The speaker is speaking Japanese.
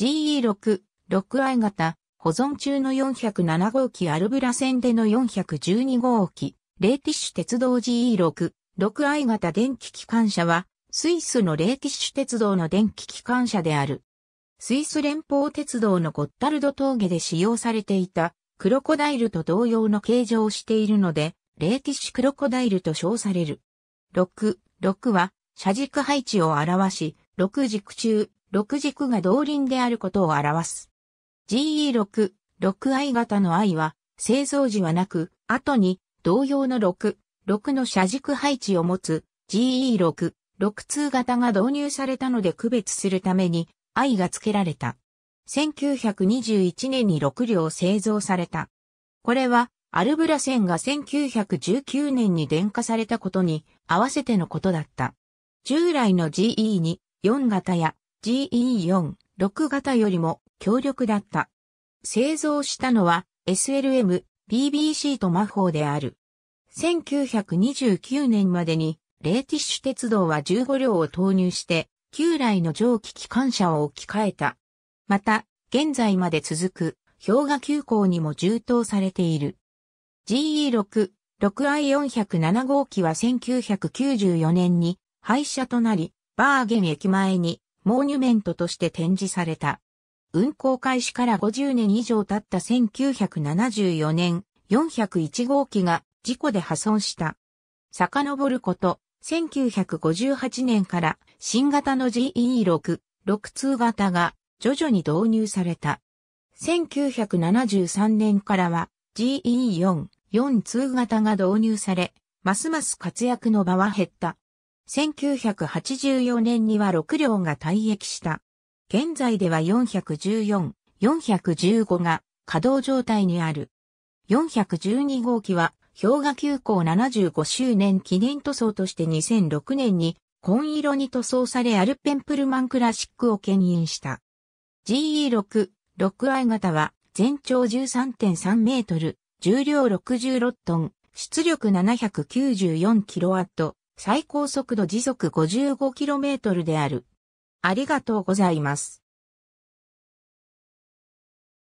GE6-6i 型、保存中の407号機アルブラ線での412号機、レーティッシュ鉄道 GE6-6i 型電気機関車は、スイスのレーティッシュ鉄道の電気機関車である。スイス連邦鉄道のゴッタルド峠で使用されていた、クロコダイルと同様の形状をしているので、レーティッシュクロコダイルと称される。6、6は、車軸配置を表し、6軸中、6軸が動輪であることを表す。GE6、6i 型の i は、製造時はなく、後に、同様の6、6の車軸配置を持つ GE6、6-2型が導入されたので区別するために i が付けられた。1921年に6両製造された。これは、アルブラ線が1919年に電化されたことに合わせてのことだった。従来の GE2、4型や GE4、6型よりも強力だった。製造したのは SLM、PBC と魔法である。1929年までにレーティッシュ鉄道は15両を投入して旧来の蒸気機関車を置き換えた。また、現在まで続く氷河急行にも充当されている。GE6、6i407 号機は1994年に廃車となり、バーゲン駅前にモーニュメントとして展示された。運行開始から50年以上経った1974年、401号機が事故で破損した。遡ること、1958年から新型の GE6、6-2型が徐々に導入された。1973年からは GE4、4-2型が導入され、ますます活躍の場は減った。1984年には6両が退役した。現在では414、415が稼働状態にある。412号機は氷河急行75周年記念塗装として2006年に紺色に塗装されアルペンプルマンクラシックを牽引した。GE6、6i 型は全長13.3メートル、重量66トン、出力7 9 4ット。最高速度時速 55km である。ありがとうございます。